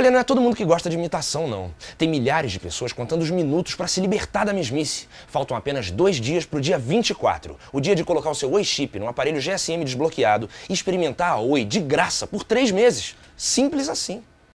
Olha, não é todo mundo que gosta de imitação, não. Tem milhares de pessoas contando os minutos para se libertar da mesmice. Faltam apenas dois dias para o dia 24, o dia de colocar o seu Oi Chip num aparelho GSM desbloqueado e experimentar a Oi de graça por três meses. Simples assim.